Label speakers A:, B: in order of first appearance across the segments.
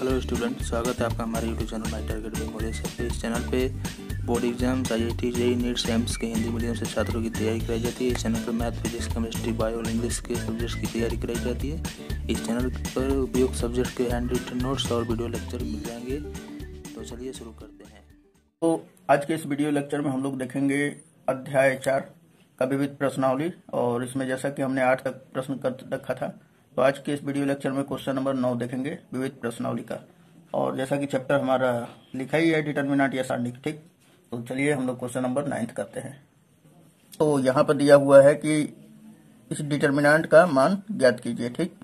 A: hello student स्वागत है आपका हमारे यूट्यूब चैनल माई टारगेट में मोदी इस चैनल पे board exams I I T JEE NEETs AIIMS के हिंदी मीडियम से छात्रों की तैयारी कराई जाती है इस चैनल पर मैथ फिजिक्स केमिस्ट्री बायो और इंग्लिश के सब्जेक्ट्स की तैयारी कराई जाती है इस चैनल पर उपयुक्त सब्जेक्ट के हैंड रिटन नोट्स और वीडियो लेक्चर मिल जाएंगे तो चलिए शुरू करते हैं तो आज के इस वीडियो लेक्चर में हम लोग देखेंगे अध्याय चार का विविध प्रश्नावली और इसमें जैसा कि हमने आठ तक प्रश्न कर रखा था तो आज के इस वीडियो लेक्चर में क्वेश्चन नंबर नौ देखेंगे विविध प्रश्नावली का और जैसा कि चैप्टर हमारा लिखा ही है डिटर्मिनाट या सारणिक ठीक तो चलिए हम लोग क्वेश्चन नंबर नाइन्थ करते हैं तो यहाँ पर दिया हुआ है कि इस डिटर्मिनाट का मान ज्ञात कीजिए ठीक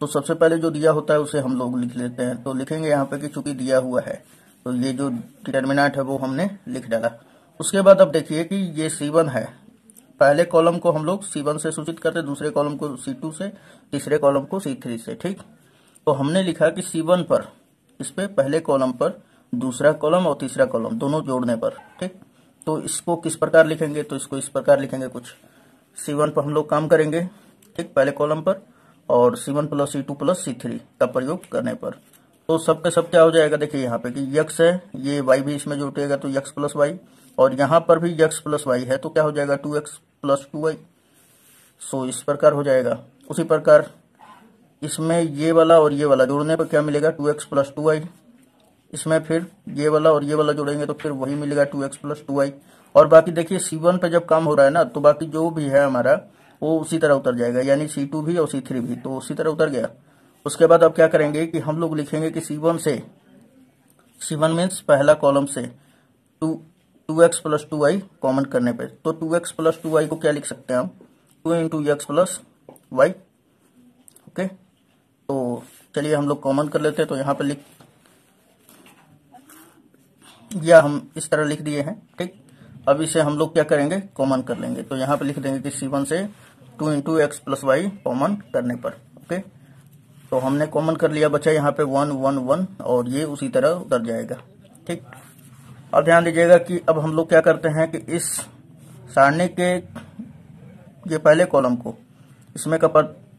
A: तो सबसे पहले जो दिया होता है उसे हम लोग लिख लेते हैं तो लिखेंगे यहाँ पे कि चूंकि दिया हुआ है तो ये जो डिटर्मिनाट है वो हमने लिख डाला उसके बाद अब देखिए कि ये सी है पहले कॉलम को हम लोग C1 से सूचित करते दूसरे कॉलम को टू से तीसरे कॉलम को थ्री से ठीक तो हमने लिखा कि C1 पर इस पे पहले कॉलम पर दूसरा कॉलम और तीसरा कॉलम दोनों जोड़ने पर ठीक तो इसको किस प्रकार लिखेंगे तो इसको इस प्रकार लिखेंगे कुछ वन पर हम लोग काम करेंगे ठीक पहले कॉलम पर और one plus C two plus C three का प्रयोग करने पर तो सब सब क्या हो जाएगा देखिए यहाँ पे कि यक्स है ये वाई भी इसमें जुटेगा तो यक्स प्लस वाई और यहाँ पर भी यक्स प्लस वाई है तो क्या हो जाएगा two x plus two Y so इस प्रकार हो जाएगा उसी प्रकार इसमें ये वाला और ये वाला जोड़ने पर क्या मिलेगा two x plus two Y इसमें फिर ये वाला और ये वाला जोड़ेंगे तो फिर वही मिलेगा two x plus two y और बाकी देखिए सी वन पर जब काम हो रहा है ना तो बाकी जो भी है हमारा वो उसी तरह उतर जाएगा यानी सी टू भी और सी थ्री भी तो उसी तरह उतर गया उसके बाद अब क्या करेंगे कि हम लोग लिखेंगे कि सी वन से सी वन मीन्स पहला कॉलम से two two x plus two y common करने पे तो two x plus two y को क्या लिख सकते हैं हम two into x plus y okay तो चलिए हम लोग कॉमन कर लेते हैं तो यहाँ पे लिख या हम इस तरह लिख दिए हैं ठीक अब इसे हम लोग क्या करेंगे कॉमन कर लेंगे तो यहाँ पे लिख देंगे कि सी से two into x plus y common करने पर ओके तो हमने कॉमन कर लिया बचा यहाँ पे वन वन वन और ये उसी तरह उतर जाएगा ठीक अब ध्यान दीजिएगा कि अब हम लोग क्या करते हैं कि इस सारणी के ये पहले कॉलम को इसमें का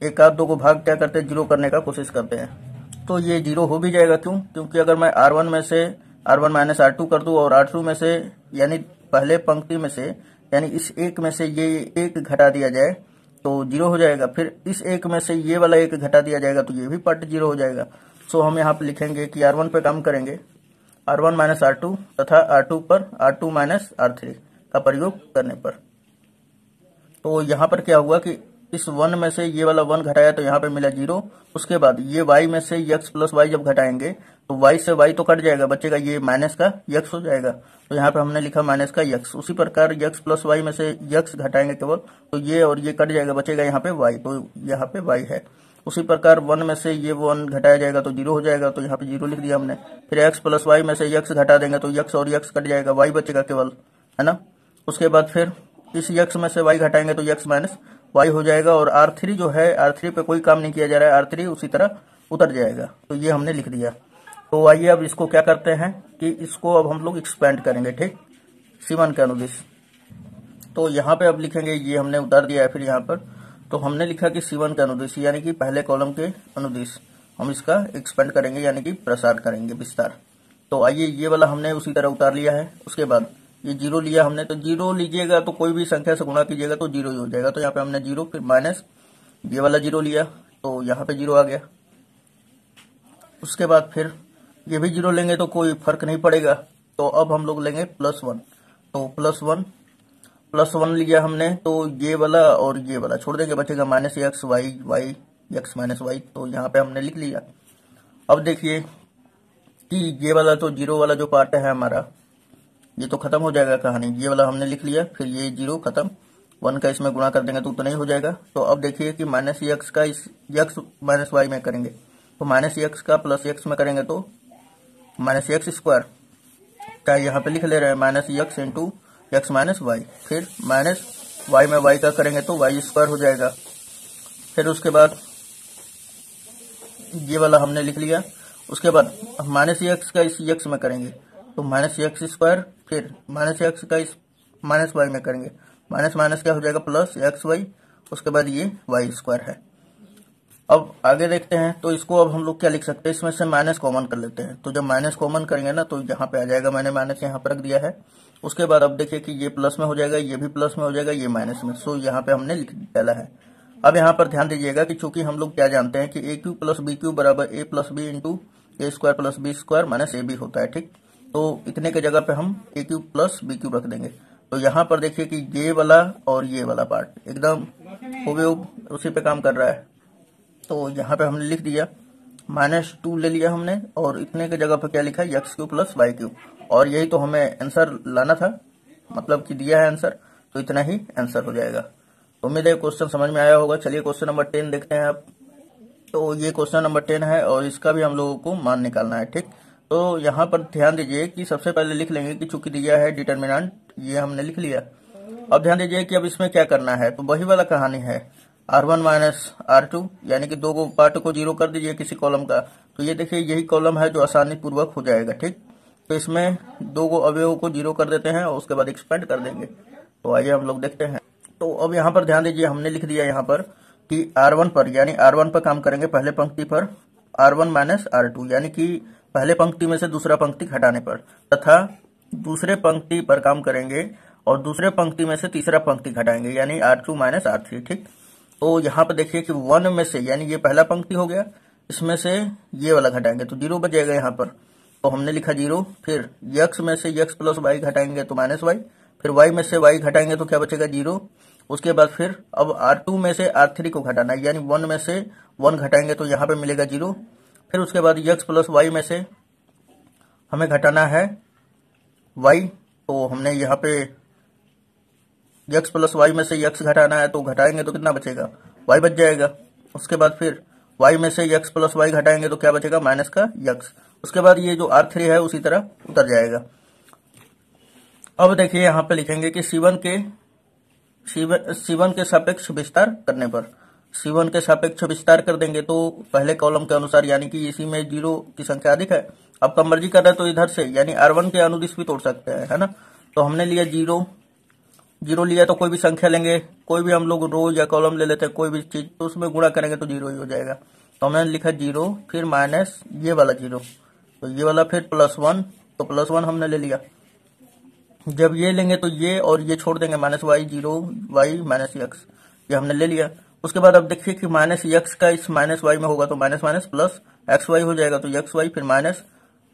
A: एक आध दो को भाग क्या करते हैं जीरो करने का कोशिश करते हैं तो ये जीरो हो भी जाएगा क्यों क्योंकि अगर मैं आर वन में से R one minus R two कर दू और आर टू में से यानी पहले पंक्ति में से यानी इस एक में से ये एक घटा दिया जाए तो जीरो हो जाएगा फिर इस एक में से ये वाला एक घटा दिया जाएगा तो ये भी पट जीरो हो जाएगा सो तो हम यहाँ पे लिखेंगे कि आर वन पे काम करेंगे R one minus R two तथा आर टू पर R two minus R three का प्रयोग करने पर तो यहाँ पर क्या हुआ कि इस वन में से ये वाला वन घटाया तो यहाँ पे मिला जीरो उसके बाद ये वाई में से यक्स प्लस वाई जब घटाएंगे तो वाई से वाई तो कट जाएगा बचेगा ये माइनस का यक्स हो जाएगा तो यहाँ पे हमने लिखा माइनस का यक्स उसी प्रकार यक्स प्लस वाई में से यक्स घटाएंगे केवल तो ये और ये कट जाएगा बचेगा यहाँ पे वाई तो यहाँ पे वाई है उसी प्रकार वन में से ये वन घटाया जाएगा तो जीरो हो जाएगा तो यहाँ पे जीरो लिख दिया हमने फिर एक्स प्लस वाई में से यक्स घटा देंगे तो यक्स और यक्स कट जाएगा वाई बचेगा केवल है ना उसके बाद फिर इस यक्स में से वाई घटाएंगे तो यक्स माइनस वाई हो जाएगा और आर थ्री जो है आर थ्री पे कोई काम नहीं किया जा रहा है आर थ्री उसी तरह उतर जाएगा तो ये हमने लिख दिया तो आइए अब इसको क्या करते हैं कि इसको अब हम लोग एक्सपेंड करेंगे ठीक सीमन के अनुदेश तो यहाँ पे अब लिखेंगे ये हमने उतार दिया है फिर यहाँ पर तो हमने लिखा कि सीवन के अनुदेश यानी कि पहले कॉलम के अनुदेश हम इसका एक्सपेंड करेंगे यानी कि प्रसार करेंगे विस्तार तो आइए ये वाला हमने उसी तरह उतार लिया है उसके बाद ये जीरो लिया हमने तो जीरो लीजिएगा तो कोई भी संख्या से गुणा कीजिएगा तो जीरो ही हो जाएगा तो यहाँ पे हमने जीरो फिर माइनस ये वाला जीरो लिया तो यहाँ पे जीरो आ गया उसके बाद फिर ये भी जीरो लेंगे तो कोई फर्क नहीं पड़ेगा तो अब हम लोग लेंगे प्लस वन तो प्लस वन प्लस वन लिया हमने तो ये वाला और ये वाला छोड़ देंगे बचेगा minus x y y x minus y तो यहाँ पे हमने लिख लिया अब देखिए कि ये वाला तो जीरो वाला जो पार्ट है हमारा ये तो खत्म हो जाएगा कहानी ये वाला हमने लिख लिया फिर ये जीरो खत्म वन का इसमें गुणा कर देंगे तो उतना ही हो जाएगा तो अब देखिए कि माइनस एक्स का इस एक्स माइनस वाई में करेंगे तो माइनस एक्स का प्लस एक्स में करेंगे तो माइनस एक्स स्क्वायर चाहे यहाँ पे लिख ले रहे हैं minus x into x minus y फिर माइनस वाई में वाई का करेंगे तो वाई स्क्वायर हो जाएगा फिर उसके बाद ये वाला हमने लिख लिया उसके बाद माइनस एक्स का इस एक्स में करेंगे तो माइनस एक्स स्क्वायर फिर माइनस एक्स का इस माइनस वाई में करेंगे माइनस माइनस क्या हो जाएगा प्लस एक्स वाई उसके बाद ये वाई स्क्वायर है अब आगे देखते हैं तो इसको अब हम लोग क्या लिख सकते हैं इसमें से माइनस कॉमन कर लेते हैं तो जब माइनस कॉमन करेंगे ना तो यहाँ पे आ जाएगा मैंने माइनस यहाँ पर रख दिया है उसके बाद अब देखिए कि ये प्लस में हो जाएगा ये भी प्लस में हो जाएगा ये माइनस में सो यहाँ पे हमने लिख डाला है अब यहाँ पर ध्यान दीजिएगा कि चूंकि हम लोग क्या जानते हैं कि a cube plus b cube बराबर a plus b into a square plus b square minus a b होता है ठीक तो इतने के जगह पे हम a cube plus b cube रख देंगे तो यहाँ पर देखिए कि ये वाला और ये वाला पार्ट एकदम हो गए उसी पे काम कर रहा है तो यहाँ पे हमने लिख दिया माइनस टू ले लिया हमने और इतने के जगह पे क्या लिखा है x cube plus y cube और यही तो हमें आंसर लाना था मतलब कि दिया है आंसर तो इतना ही आंसर हो जाएगा उम्मीद है क्वेश्चन समझ में आया होगा चलिए क्वेश्चन नंबर टेन देखते हैं आप तो ये क्वेश्चन नंबर टेन है और इसका भी हम लोगों को मान निकालना है ठीक तो यहाँ पर ध्यान दीजिए कि सबसे पहले लिख लेंगे कि चूंकि दिया है डिटर्मिनेंट ये हमने लिख लिया अब ध्यान दीजिए कि अब इसमें क्या करना है तो वही वाला कहानी है R one minus R two यानी कि दो पार्ट को जीरो कर दीजिए किसी कॉलम का तो ये देखिए यही कॉलम है जो आसानी पूर्वक हो जाएगा ठीक तो इसमें दो को अवयव को जीरो कर देते हैं और उसके बाद एक्सपेंड कर देंगे तो आइए हम लोग देखते हैं तो अब यहाँ पर ध्यान दीजिए हमने लिख दिया यहाँ पर कि R1 पर यानी R1 पर काम करेंगे पहले पंक्ति पर R1 वन माइनस आर यानी कि पहले पंक्ति में से दूसरा पंक्ति घटाने पर तथा दूसरे पंक्ति पर काम करेंगे और दूसरे पंक्ति में से तीसरा पंक्ति घटाएंगे यानी R two minus R three ठीक तो यहाँ पर देखिए कि वन में से यानी ये पहला पंक्ति हो गया इसमें से ये वाला घटाएंगे तो जीरो बजेगा यहाँ पर तो हमने लिखा जीरो फिर यक्स में से यक्स प्लस वाई घटाएंगे तो माइनस वाई फिर वाई में से वाई घटाएंगे तो क्या बचेगा जीरो उसके बाद फिर अब आर टू में से आर थ्री को घटाना है यानी वन में से वन घटाएंगे तो यहाँ पे मिलेगा जीरो फिर उसके बाद यक्स प्लस वाई में से हमें घटाना है वाई तो हमने यहाँ पे यक्स प्लस वाई में से यक्स घटाना है तो घटाएंगे तो कितना बचेगा वाई बच जाएगा उसके बाद फिर वाई में से यक्स प्लस वाई घटाएंगे तो क्या बचेगा माइनस का यक्स उसके बाद ये जो आर थ्री है उसी तरह उतर जाएगा अब देखिए यहां पे लिखेंगे कि सीवन के सीवन के सापेक्ष विस्तार करने पर सीवन के सापेक्ष विस्तार कर देंगे तो पहले कॉलम के अनुसार यानी कि इसी में जीरो की संख्या अधिक है अब कम मर्जी कर रहे तो इधर से यानी आर वन के अनुदिश भी तोड़ सकते हैं है ना तो हमने लिया जीरो जीरो लिया तो कोई भी संख्या लेंगे कोई भी हम लोग रो या कॉलम ले लेते हैं कोई भी चीज तो उसमें गुणा करेंगे तो जीरो ही हो जाएगा तो हमने लिखा जीरो फिर माइनस ये वाला जीरो तो ये वाला फिर प्लस वन तो प्लस वन हमने ले लिया जब ये लेंगे तो ये और ये छोड़ देंगे minus y zero y minus x ये हमने ले लिया उसके बाद अब देखिए कि माइनस एक्स का इस माइनस वाई में होगा तो minus minus plus x y हो जाएगा तो एक्स वाई फिर माइनस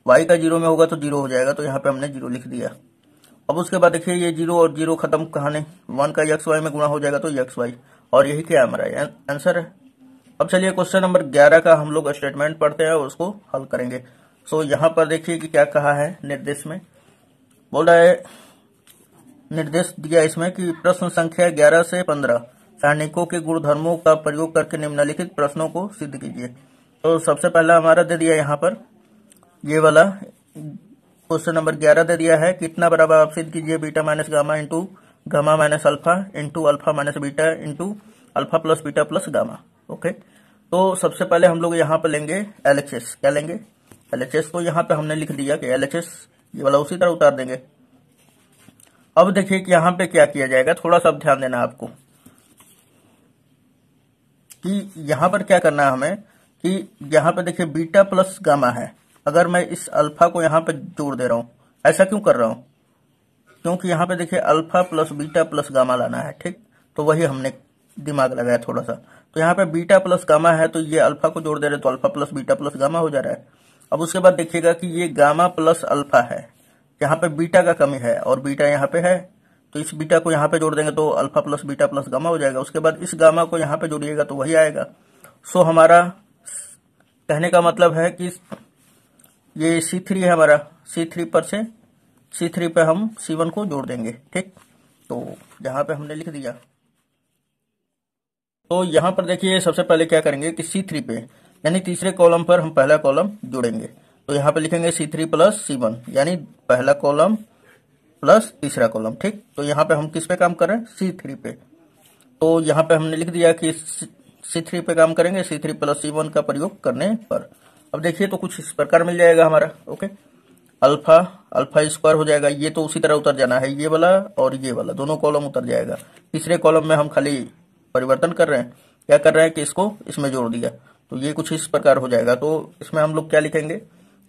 A: वाई का जीरो में होगा तो जीरो हो जाएगा तो यहाँ पे हमने जीरो लिख दिया अब उसके बाद देखिए ये जीरो और जीरो खत्म कहानी वन का एक्स वाई में गुणा हो जाएगा तो यक्स वाई और यही क्या हमारा आंसर है अब चलिए क्वेश्चन नंबर ग्यारह का हम लोग स्टेटमेंट पढ़ते हैं और उसको हल करेंगे सो so, यहां पर देखिए कि क्या कहा है निर्देश में बोल रहा है निर्देश दिया इसमें कि प्रश्न संख्या 11 से 15 सैनिकों के गुणधर्मों का प्रयोग करके निम्नलिखित प्रश्नों को सिद्ध कीजिए तो सबसे पहला हमारा दे दिया यहाँ पर ये वाला क्वेश्चन नंबर 11 दे दिया है कितना बराबर आप सिद्ध कीजिए beta minus gamma into gamma minus alpha into alpha minus beta into alpha plus beta plus gamma okay तो सबसे पहले हम लोग यहाँ पर लेंगे एलेक्सिस क्या लेंगे एलएचएस को यहां पे हमने लिख दिया कि एलएचएस ये वाला उसी तरह उतार देंगे अब देखिए कि यहां पे क्या किया जाएगा थोड़ा सा ध्यान देना आपको कि यहां पर क्या करना है हमें कि यहां पे देखिए बीटा प्लस गामा है अगर मैं इस अल्फा को यहां पे जोड़ दे रहा हूं ऐसा क्यों कर रहा हूं क्योंकि यहां पे देखिए alpha plus beta plus gamma लाना है ठीक तो वही हमने दिमाग लगाया थोड़ा सा तो यहाँ पे बीटा प्लस गामा है तो ये अल्फा को जोड़ दे रहे तो alpha plus beta plus gamma हो जा रहा है अब उसके बाद देखिएगा कि ये गामा प्लस अल्फा है यहाँ पे बीटा का कमी है और बीटा यहाँ पे है तो इस बीटा को यहाँ पे जोड़ देंगे तो alpha plus beta plus gamma हो जाएगा उसके बाद इस गामा को यहाँ पे जोड़िएगा तो वही आएगा सो हमारा कहने का मतलब है कि ये सी थ्री है हमारा सी थ्री पर से सी थ्री पर हम सी वन को जोड़ देंगे ठीक तो यहाँ पे हमने लिख दिया तो यहाँ पर देखिए सबसे पहले क्या करेंगे कि सी थ्री पे यानी तीसरे कॉलम पर हम पहला कॉलम जोड़ेंगे तो यहाँ पे लिखेंगे C three plus C one यानी पहला कॉलम प्लस तीसरा कॉलम ठीक तो यहाँ पे हम किस पे काम कर रहे हैं सी थ्री पे तो यहाँ पे हमने लिख दिया कि सी थ्री पे काम करेंगे C three plus C one का प्रयोग करने पर अब देखिए तो कुछ इस प्रकार मिल जाएगा हमारा ओके अल्फा अल्फा स्क्वायर हो जाएगा ये तो उसी तरह उतर जाना है ये वाला और ये वाला दोनों कॉलम उतर जाएगा तीसरे कॉलम में हम खाली परिवर्तन कर रहे हैं क्या कर रहे हैं कि इसको इसमें जोड़ दिया तो ये कुछ इस प्रकार हो जाएगा तो इसमें हम लोग क्या लिखेंगे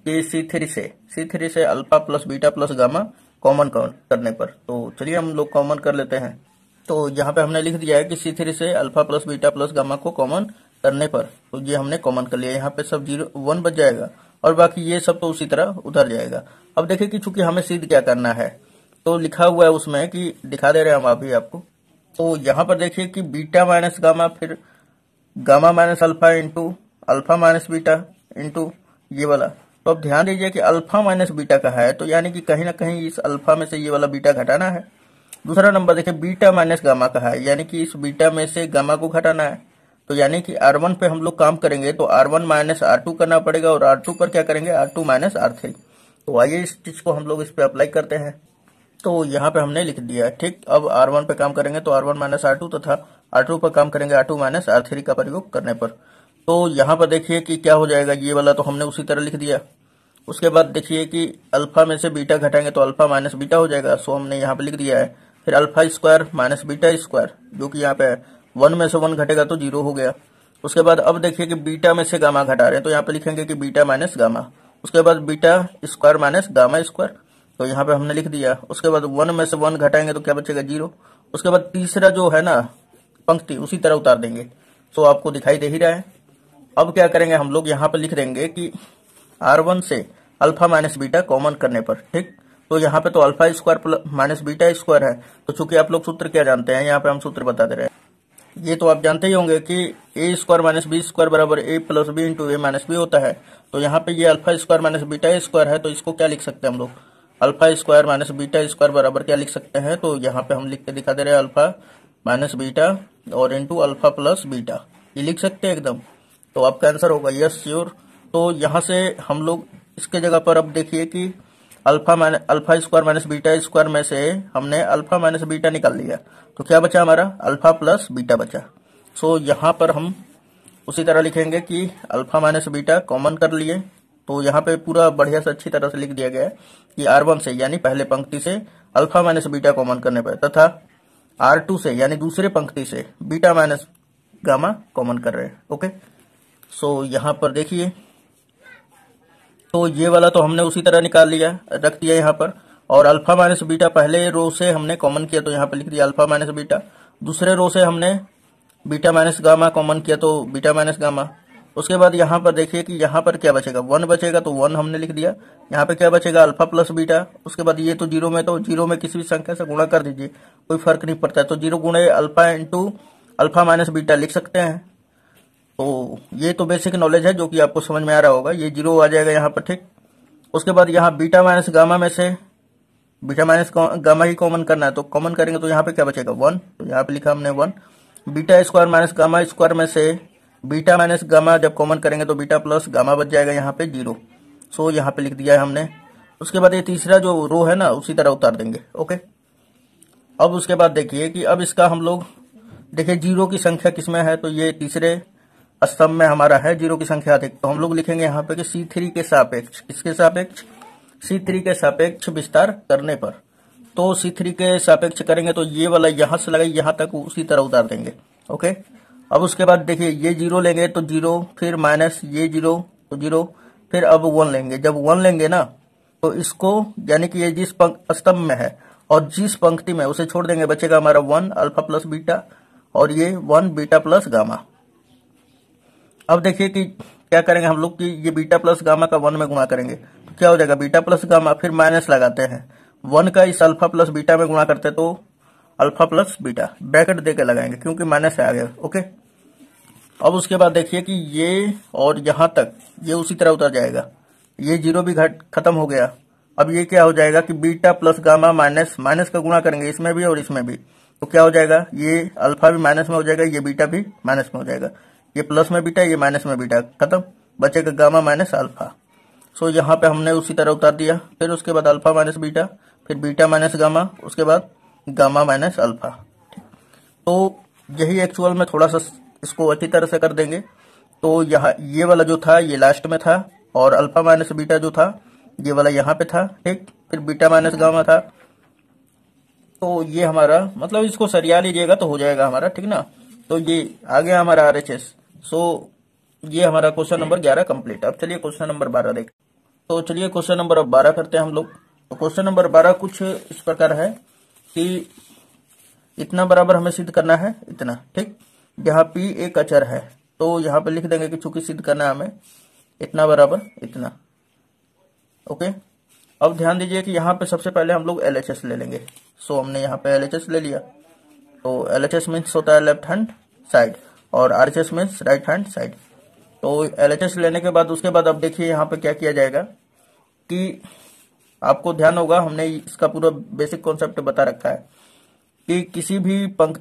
A: कि सी थ्री से सी थ्री से alpha plus beta plus gamma common करने पर तो चलिए हम लोग कॉमन कर लेते हैं तो यहाँ पे हमने लिख दिया है कि सी थ्री से alpha plus beta plus gamma को कॉमन करने पर तो ये हमने कॉमन कर लिया यहाँ पे सब जीरो वन बच जाएगा और बाकी ये सब तो उसी तरह उधर जाएगा अब देखिये कि चूंकि हमें सीध क्या करना है तो लिखा हुआ है उसमें कि दिखा दे रहे हैं हम अभी आपको तो यहाँ पर देखिए कि बीटा माइनस गामा फिर gamma minus alpha into alpha minus beta into ये वाला तो अब ध्यान दीजिए कि अल्फा माइनस बीटा का है तो यानी कि कहीं ना कहीं इस अल्फा में से ये वाला बीटा घटाना है दूसरा नंबर देखिए बीटा माइनस गामा का है यानी कि इस बीटा में से गामा को घटाना है तो यानी कि आर वन पे हम लोग काम करेंगे तो R one minus R two करना पड़ेगा और आर टू पर क्या करेंगे R two minus R three तो आइए इस चीज को हम लोग इस पे अप्लाई करते हैं तो यहाँ पे हमने लिख दिया ठीक अब आर वन पे काम करेंगे तो R one minus R two तथा आर टू पर काम करेंगे R two minus R three का प्रयोग करने पर तो यहाँ पर देखिए कि क्या हो जाएगा ये वाला तो हमने उसी तरह लिख दिया उसके बाद देखिए कि अल्फा में से बीटा घटाएंगे तो अल्फा माइनस बीटा हो जाएगा सो हमने यहाँ पर लिख दिया है फिर alpha square minus beta square जो कि यहाँ पे वन में से वन घटेगा तो जीरो हो गया उसके बाद अब देखिए कि बीटा में से गामा घटा रहे हैं तो यहाँ पे लिखेंगे कि बीटा माइनस गामा उसके बाद beta square minus gamma square तो यहाँ पे हमने लिख दिया उसके बाद वन में से वन घटाएंगे तो क्या बचेगा जीरो उसके बाद तीसरा जो है ना पंक्ति उसी तरह उतार देंगे सो आपको दिखाई दे ही रहा है अब क्या करेंगे हम लोग यहाँ पर लिख देंगे कि आर वन से अल्फा माइनस बीटा कॉमन करने पर ठीक तो यहाँ पे तो alpha square minus beta square है तो चूंकि आप लोग सूत्र क्या जानते हैं यहाँ पे हम सूत्र बता दे रहे हैं ये तो आप जानते ही होंगे कि a square minus b square बराबर a plus b into a minus b होता है तो यहाँ पे ये alpha square minus beta square है तो इसको क्या लिख सकते हैं हम लोग alpha square minus beta square बराबर क्या लिख सकते हैं तो यहाँ पे हम लिख के दिखा दे रहे हैं अल्फा माइनस बीटा और इंटू अल्फा प्लस बीटा ये लिख सकते हैं एकदम तो आपका आंसर होगा यस श्योर तो यहां से हम लोग इसके जगह पर अब देखिए कि alpha minus alpha square minus beta square में से हमने अल्फा माइनस बीटा निकाल लिया तो क्या बचा हमारा अल्फा प्लस बीटा बचा सो so, यहाँ पर हम उसी तरह लिखेंगे कि अल्फा माइनस बीटा कॉमन कर लिए तो यहाँ पे पूरा बढ़िया से अच्छी तरह से लिख दिया गया है कि आर से यानी पहले पंक्ति से अल्फा माइनस बीटा कॉमन करने पर तथा आर टू से यानी दूसरे पंक्ति से बीटा माइनस गामा कॉमन कर रहे हैं ओके सो so, यहां पर देखिए तो ये वाला तो हमने उसी तरह निकाल लिया रख दिया यहां पर और अल्फा माइनस बीटा पहले रो से हमने कॉमन किया तो यहां पर लिख दिया अल्फा माइनस बीटा दूसरे रो से हमने बीटा माइनस गामा कॉमन किया तो बीटा माइनस गामा उसके बाद यहाँ पर देखिए कि यहाँ पर क्या बचेगा वन बचेगा तो वन हमने लिख दिया यहाँ पे क्या बचेगा अल्फा प्लस बीटा उसके बाद ये तो जीरो में तो जीरो में किसी भी संख्या से गुणा कर दीजिए कोई फर्क नहीं पड़ता है तो जीरो गुणे alpha into alpha minus beta लिख सकते हैं तो ये तो बेसिक नॉलेज है जो कि आपको समझ में आ रहा होगा ये जीरो आ जाएगा यहाँ पर ठीक उसके बाद यहाँ बीटा माइनस गामा में से बीटा माइनस गामा ही कॉमन करना है तो कॉमन करेंगे तो यहाँ पे क्या बचेगा वन तो यहाँ पे लिखा हमने one beta square minus gamma square में से बीटा माइनस गामा जब कॉमन करेंगे तो बीटा प्लस गामा बच जाएगा यहाँ पे जीरो सो यहाँ पे लिख दिया है हमने उसके बाद ये तीसरा जो रो है ना उसी तरह उतार देंगे ओके अब उसके बाद देखिए कि अब इसका हम लोग देखिए जीरो की संख्या किसमें है तो ये तीसरे स्तंभ में हमारा है जीरो की संख्या अधिक तो हम लोग लिखेंगे यहाँ पे कि सी थ्री के सापेक्ष किसके सापेक्ष सी थ्री के सापेक्ष विस्तार करने पर तो सी थ्री के सापेक्ष करेंगे तो ये वाला यहां से लगा यहां तक उसी तरह उतार देंगे ओके अब उसके बाद देखिए ये जीरो लेंगे तो जीरो फिर माइनस ये जीरो तो जीरो फिर अब वन लेंगे जब वन लेंगे ना तो इसको यानी कि ये जिस स्तंभ में है और जिस पंक्ति में उसे छोड़ देंगे बचेगा हमारा वन अल्फा प्लस बीटा और ये वन बीटा प्लस गामा अब देखिए कि क्या करेंगे हम लोग कि ये बीटा प्लस गामा का वन में गुणा करेंगे तो क्या हो जाएगा बीटा प्लस गामा फिर माइनस लगाते हैं वन का इस अल्फा प्लस बीटा में गुणा करते तो अल्फा प्लस बीटा बैकेट देकर लगाएंगे क्योंकि माइनस आ गया ओके अब उसके बाद देखिए कि ये और यहां तक ये उसी तरह उतर जाएगा ये जीरो भी घट खत्म हो गया अब ये क्या हो जाएगा कि beta plus gamma minus minus का गुणा करेंगे इसमें भी और इसमें भी तो क्या हो जाएगा ये अल्फा भी माइनस में हो जाएगा ये बीटा भी माइनस में हो जाएगा ये प्लस में बीटा ये माइनस में बीटा खत्म बचेगा गामा माइनस अल्फा सो यहाँ पे हमने उसी तरह उतार दिया फिर उसके बाद अल्फा माइनस बीटा फिर बीटा माइनस गामा उसके बाद गामा माइनस अल्फा तो यही एक्चुअल में थोड़ा सा इसको अच्छी तरह से कर देंगे तो यहाँ ये वाला जो था ये लास्ट में था और अल्फा माइनस बीटा जो था ये वाला यहाँ पे था ठीक फिर बीटा माइनस गामा था तो ये हमारा मतलब इसको सरिया लीजिएगा तो हो जाएगा हमारा ठीक ना तो ये आ गया हमारा आर एच एस सो ये हमारा क्वेश्चन नंबर ग्यारह कम्प्लीट अब चलिए क्वेश्चन नंबर बारह देख तो चलिए क्वेश्चन नंबर अब बारह करते हैं हम लोग तो क्वेश्चन नंबर बारह कुछ इस प्रकार है कि इतना बराबर हमें सिद्ध करना है इतना ठीक यहाँ पी एक अचर है तो यहाँ पे लिख देंगे कि चूंकि सिद्ध करना है हमें इतना बराबर इतना ओके अब ध्यान दीजिए कि यहाँ पे सबसे पहले हम लोग एल ले लेंगे सो हमने यहाँ पे एल ले लिया तो एल एच मीन्स होता है लेफ्ट हैंड साइड और R H means right hand side तो एल लेने के बाद उसके बाद अब देखिए यहाँ पे क्या किया जाएगा कि आपको ध्यान होगा हमने इसका पूरा बेसिक कॉन्सेप्ट बता रखा है कि किसी भी पंख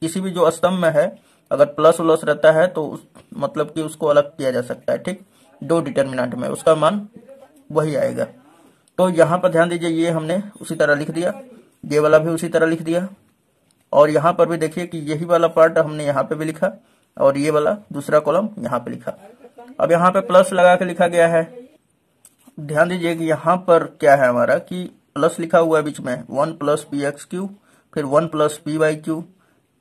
A: किसी भी जो स्तंभ में है अगर प्लस व्लस रहता है तो उस, मतलब कि उसको अलग किया जा सकता है ठीक दो डिटर्मिनेंट में उसका मान वही आएगा तो यहाँ पर ध्यान दीजिए ये हमने उसी तरह लिख दिया ये वाला भी उसी तरह लिख दिया और यहाँ पर भी देखिए कि यही वाला पार्ट हमने यहाँ पे भी लिखा और ये वाला दूसरा कॉलम यहाँ पे लिखा अब यहाँ पे प्लस लगा के लिखा गया है ध्यान दीजिए कि यहाँ पर क्या है हमारा कि प्लस लिखा हुआ है बीच में one plus p x cube फिर one plus p y cube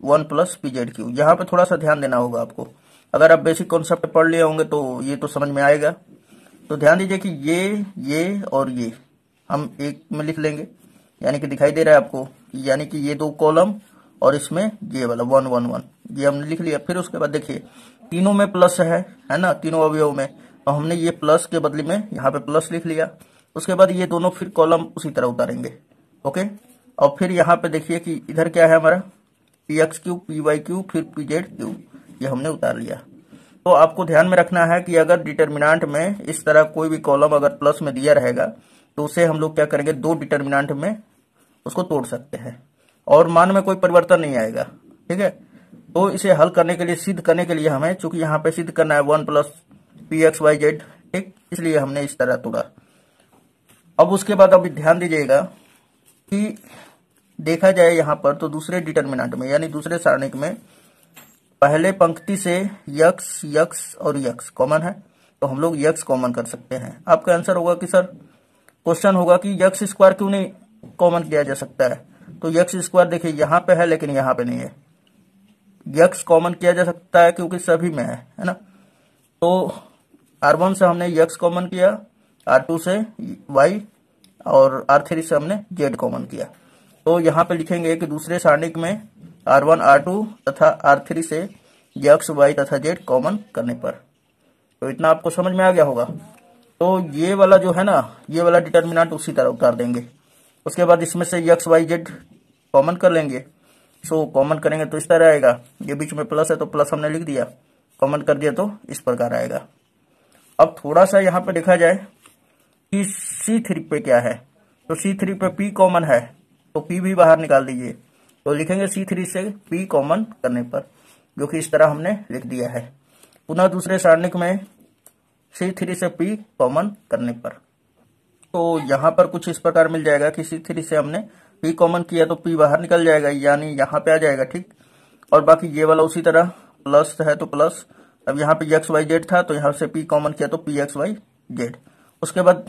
A: one plus p z cube यहाँ पर थोड़ा सा ध्यान देना होगा आपको अगर आप बेसिक कॉन्सेप्ट पढ़ लिए होंगे तो ये तो समझ में आएगा तो ध्यान दीजिए कि ये ये और ये हम एक में लिख लेंगे यानी कि दिखाई दे रहा है आपको यानी कि ये दो कॉलम और इसमें ये वाला वन वन वन ये हमने लिख लिया फिर उसके बाद देखिए तीनों में प्लस है है ना तीनों अवयव में और हमने ये प्लस के बदले में यहाँ पे प्लस लिख लिया उसके बाद ये दोनों फिर कॉलम उसी तरह उतारेंगे ओके और फिर यहाँ पे देखिए कि इधर क्या है हमारा p x cube p y cube फिर पी जेड क्यू ये हमने उतार लिया तो आपको ध्यान में रखना है कि अगर डिटर्मिनाट में इस तरह कोई भी कॉलम अगर प्लस में दिया रहेगा तो उसे हम लोग क्या करेंगे दो डिटर्मिनाट में उसको तोड़ सकते हैं और मान में कोई परिवर्तन नहीं आएगा ठीक है तो इसे हल करने के लिए सिद्ध करने के लिए हमें चूंकि यहाँ पे सिद्ध करना है one plus p x y z ठीक इसलिए हमने इस तरह तोड़ा अब उसके बाद अभी ध्यान दीजिएगा कि देखा जाए यहाँ पर तो दूसरे डिटर्मिनेंट में यानी दूसरे सारणिक में पहले पंक्ति से यक्स यक्स और यक्स कॉमन है तो हम लोग यक्स कॉमन कर सकते हैं आपका आंसर होगा कि सर क्वेश्चन होगा कि यक्स स्क्वायर क्यों नहीं कॉमन किया जा सकता है तो यक्स स्क्वायर देखिए यहां पे है लेकिन यहाँ पे नहीं है यक्स कॉमन किया जा सकता है क्योंकि सभी में है है ना तो आर वन से हमने यक्स कॉमन किया आर टू से वाई और आर थ्री से हमने जेड कॉमन किया तो यहाँ पे लिखेंगे कि दूसरे सारणिक में आर वन आर टू तथा आर थ्री से यक्स वाई तथा जेड कॉमन करने पर तो इतना आपको समझ में आ गया होगा तो ये वाला जो है ना ये वाला डिटर्मिनाट उसी तरह उतार देंगे उसके बाद इसमें से यक्स वाई जेड कॉमन कर लेंगे सो कॉमन करेंगे तो इस तरह आएगा ये बीच में प्लस है तो प्लस हमने लिख दिया कॉमन कर दिया तो इस प्रकार आएगा अब थोड़ा सा यहाँ पे देखा जाए कि सी थ्री पे क्या है तो सी थ्री पे पी कॉमन है तो पी भी बाहर निकाल दीजिए तो लिखेंगे सी थ्री से पी कॉमन करने पर जो कि इस तरह हमने लिख दिया है पुनः दूसरे सारणिक में सी थ्री से पी कॉमन करने पर तो यहाँ पर कुछ इस प्रकार मिल जाएगा कि सी थ्री से हमने पी कॉमन किया तो पी बाहर निकल जाएगा यानी यहाँ पे आ जाएगा ठीक और बाकी ये वाला उसी तरह प्लस है तो प्लस अब यहाँ पे एक्स वाई जेड था तो यहाँ से पी कॉमन किया तो पी एक्स वाई जेड उसके बाद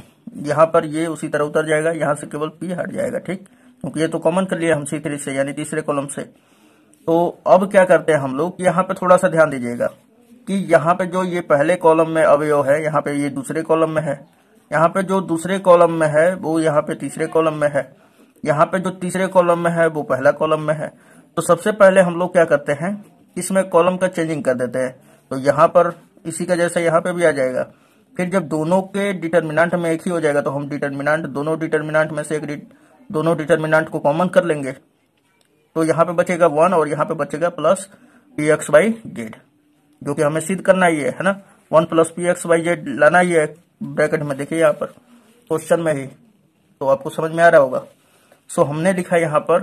A: यहाँ पर ये उसी तरह उतर जाएगा यहाँ से केवल पी हट जाएगा ठीक क्योंकि ये तो कॉमन कर लिया हम सी थ्री से यानी तीसरे कॉलम से तो अब क्या करते हैं हम लोग यहाँ पे थोड़ा सा ध्यान दीजिएगा कि यहाँ पे जो ये पहले कॉलम में अवयव है यहाँ पे ये दूसरे कॉलम में है यहाँ पे जो दूसरे कॉलम में है वो यहाँ पे तीसरे कॉलम में है यहाँ पे जो तीसरे कॉलम में है वो पहला कॉलम में है तो सबसे पहले हम लोग क्या करते हैं इसमें कॉलम का चेंजिंग कर देते हैं तो यहाँ पर इसी का जैसा यहाँ पे भी आ जाएगा फिर जब दोनों के डिटर्मिनाट में एक ही हो जाएगा तो हम डिटर्मिनाट दोनों डिटर्मिनाट में से एक दोनों डिटर्मिनाट को कॉमन कर लेंगे तो यहाँ पे बचेगा वन और यहाँ पे बचेगा plus p x by z जो कि हमें सिद्ध करना ही है है ना one plus p x by z लाना ही है ब्रैकेट में देखिए यहाँ पर क्वेश्चन में ही तो आपको समझ में आ रहा होगा सो हमने लिखा यहाँ पर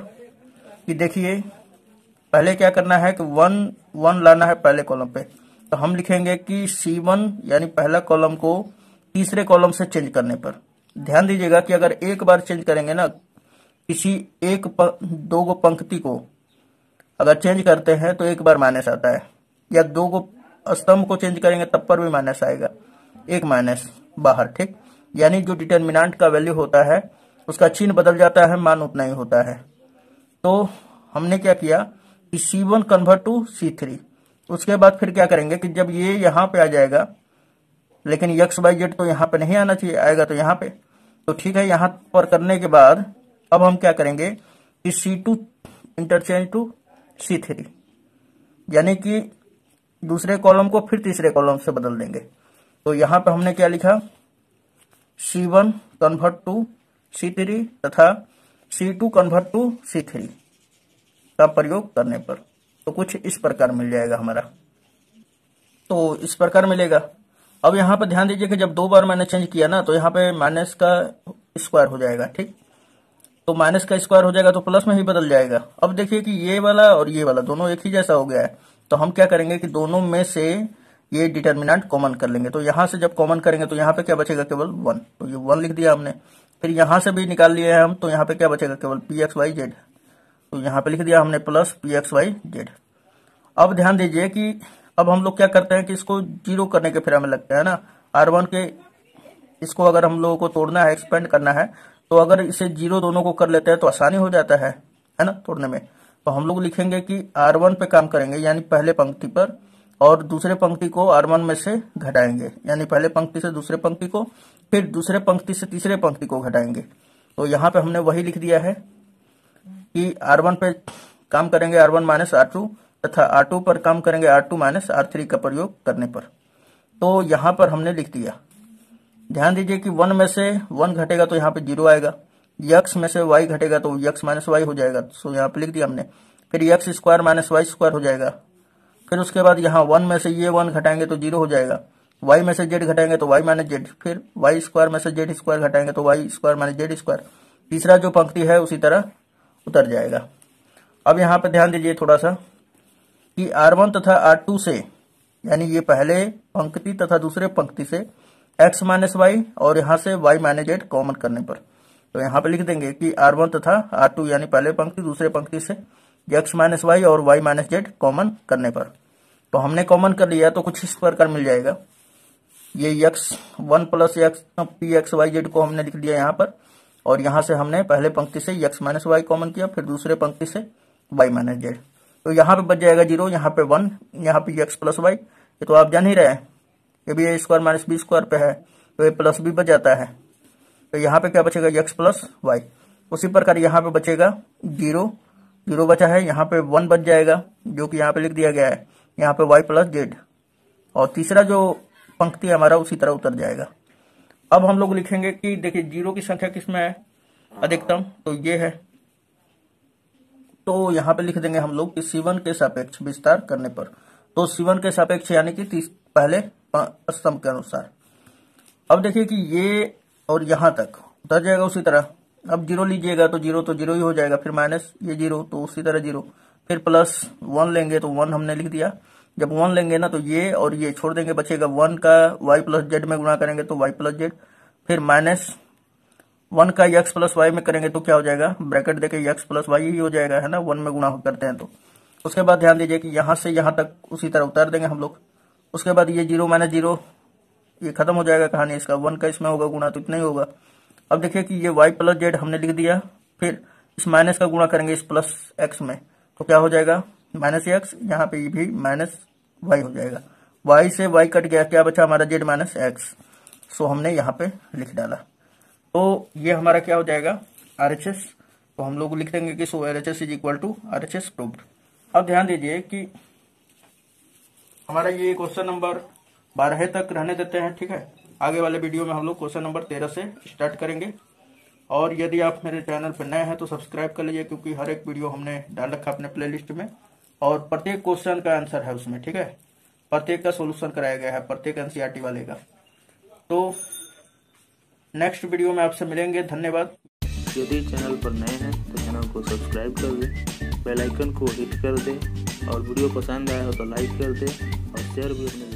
A: कि देखिए पहले क्या करना है कि वन वन लाना है पहले कॉलम पे तो हम लिखेंगे कि सी वन यानी पहला कॉलम को तीसरे कॉलम से चेंज करने पर ध्यान दीजिएगा कि अगर एक बार चेंज करेंगे ना किसी एक दो गो पंक्ति को अगर चेंज करते हैं तो एक बार माइनस आता है या दो गो स्तंभ को चेंज करेंगे तब पर भी माइनस आएगा एक माइनस बाहर ठीक यानी जो डिटर्मिनाट का वैल्यू होता है उसका चिन्ह बदल जाता है मान उतना ही होता है तो हमने क्या किया कि C one convert to C three उसके बाद फिर क्या करेंगे कि जब ये यहाँ पे आ जाएगा लेकिन यक्स बाई जेड तो यहां पे नहीं आना चाहिए आएगा तो यहाँ पे तो ठीक है यहां पर करने के बाद अब हम क्या करेंगे कि C two interchange to C three यानी कि दूसरे कॉलम को फिर तीसरे कॉलम से बदल देंगे तो यहां पे हमने क्या लिखा C one convert to C three तथा C two convert to C three का प्रयोग करने पर तो कुछ इस प्रकार मिल जाएगा हमारा तो इस प्रकार मिलेगा अब यहां पर ध्यान दीजिए कि जब दो बार मैंने चेंज किया ना तो यहां पे माइनस का स्क्वायर हो जाएगा ठीक तो माइनस का स्क्वायर हो जाएगा तो प्लस में ही बदल जाएगा अब देखिए कि ये वाला और ये वाला दोनों एक ही जैसा हो गया है तो हम क्या करेंगे कि दोनों में से ये डिटर्मिनेंट कॉमन कर लेंगे तो यहां से जब कॉमन करेंगे तो यहां पर क्या बचेगा केवल वन तो ये वन लिख दिया हमने फिर यहां से भी निकाल लिया है हम तो यहां पर क्या बचेगा केवल पी एक्स वाई जेड तो यहाँ पे लिख दिया हमने plus p x y z अब ध्यान दीजिए कि अब हम लोग क्या करते हैं कि इसको जीरो करने के फिर हमें लगता है ना आर वन के इसको अगर हम लोगों को तोड़ना है एक्सपेंड करना है तो अगर इसे जीरो दोनों को कर लेते हैं तो आसानी हो जाता है है ना तोड़ने में तो हम लोग लिखेंगे कि आर वन पे काम करेंगे यानी पहले पंक्ति पर और दूसरे पंक्ति को आर वन में से घटाएंगे यानी पहले पंक्ति से दूसरे पंक्ति को फिर दूसरे पंक्ति से तीसरे पंक्ति को घटाएंगे तो यहाँ पे हमने वही लिख दिया है कि आर वन पे काम करेंगे R one minus R two तथा आर टू पर काम करेंगे R two minus R three का प्रयोग करने पर तो यहाँ पर हमने लिख दिया ध्यान दीजिए कि वन में से वन घटेगा तो यहाँ पे जीरो आएगा यक्स में से वाई घटेगा तो यक्स माइनस वाई हो जाएगा सो यहाँ पे लिख दिया हमने फिर x square minus y square हो जाएगा फिर उसके बाद यहाँ वन में से ये वन घटाएंगे तो जीरो हो जाएगा वाई में से जेड घटाएंगे तो वाई माइनस जेड फिर वाई स्क्वायर में से जेड स्क्वायर घटाएंगे तो Y square minus Z square तीसरा जो पंक्ति है उसी तरह उतर जाएगा अब यहाँ पर ध्यान दीजिए थोड़ा सा कि R1 तथा R2 से यानी ये पहले पंक्ति तथा दूसरे पंक्ति से x माइनस वाई और यहां से y माइनस एट कॉमन करने पर तो यहाँ पे लिख देंगे कि R1 तथा R2 यानी पहले पंक्ति दूसरे पंक्ति से x माइनस वाई और y माइनस जेड कॉमन करने पर तो हमने कॉमन कर लिया तो कुछ इस प्रकार मिल जाएगा ये x one plus x p x y z को हमने लिख दिया यहाँ पर और यहां से हमने पहले पंक्ति से यक्स माइनस वाई कॉमन किया फिर दूसरे पंक्ति से वाई माइनस जेड तो यहाँ पे बच जाएगा जीरो यहाँ पे वन यहाँ पे एक्स प्लस वाई ये तो आप जान ही रहे ये भी a square minus b square पे है तो ये प्लस भी बच जाता है तो यहाँ पे क्या बचेगा यक्स प्लस वाई उसी प्रकार यहाँ पे बचेगा जीरो जीरो बचा है यहाँ पे वन बच जाएगा जो कि यहाँ पे लिख दिया गया है यहाँ पे वाई प्लस जेड और तीसरा जो पंक्ति हमारा उसी तरह उतर जाएगा अब हम लोग लिखेंगे कि देखिए जीरो की संख्या किसमें है अधिकतम तो ये है तो यहाँ पे लिख देंगे हम लोग कि सीवन के सापेक्ष विस्तार करने पर तो सीवन के सापेक्ष यानी कि तीस पहले स्तंभ के अनुसार अब देखिए कि ये और यहां तक उतर जाएगा उसी तरह अब जीरो लीजिएगा तो जीरो तो जीरो ही हो जाएगा फिर माइनस ये जीरो तो उसी तरह जीरो फिर प्लस वन लेंगे तो वन हमने लिख दिया जब वन लेंगे ना तो ये और ये छोड़ देंगे बचेगा वन का वाई प्लस जेड में गुणा करेंगे तो वाई प्लस जेड फिर माइनस वन का यक्स प्लस वाई में करेंगे तो क्या हो जाएगा ब्रैकेट देके यक्स प्लस वाई ही हो जाएगा है ना वन में गुणा करते हैं तो उसके बाद ध्यान दीजिए कि यहां से यहां तक उसी तरह उतार देंगे हम लोग उसके बाद ये जीरो माइनस जीरो ये खत्म हो जाएगा कहानी इसका वन का इसमें होगा गुणा तो इतना ही होगा अब देखिए कि ये वाई प्लस जेड हमने लिख दिया फिर इस माइनस का गुणा करेंगे इस प्लस एक्स में तो क्या हो जाएगा माइनस एक्स यहाँ पे भी माइनस वाई हो जाएगा वाई से वाई कट गया क्या बचा हमारा जेड माइनस एक्स सो हमने यहाँ पे लिख डाला तो ये हमारा क्या हो जाएगा आर एच एस तो हम लोग लिख देंगे कि so R H S is equal to R H S proved अब ध्यान दीजिए कि हमारा ये क्वेश्चन नंबर बारह तक रहने देते हैं ठीक है आगे वाले वीडियो में हम लोग क्वेश्चन नंबर तेरह से स्टार्ट करेंगे और यदि आप मेरे चैनल पर नए हैं तो सब्सक्राइब कर लीजिए क्योंकि हर एक वीडियो हमने डाल रखा अपने प्लेलिस्ट में और प्रत्येक क्वेश्चन का आंसर है उसमें ठीक है प्रत्येक का सोल्यूशन कराया गया है प्रत्येक एनसीआरटी e वाले का तो नेक्स्ट वीडियो में आपसे मिलेंगे धन्यवाद यदि चैनल पर नए हैं तो चैनल को सब्सक्राइब कर दें बेल आइकन को हिट कर दें और वीडियो पसंद आया हो तो लाइक कर दें और शेयर भी अपने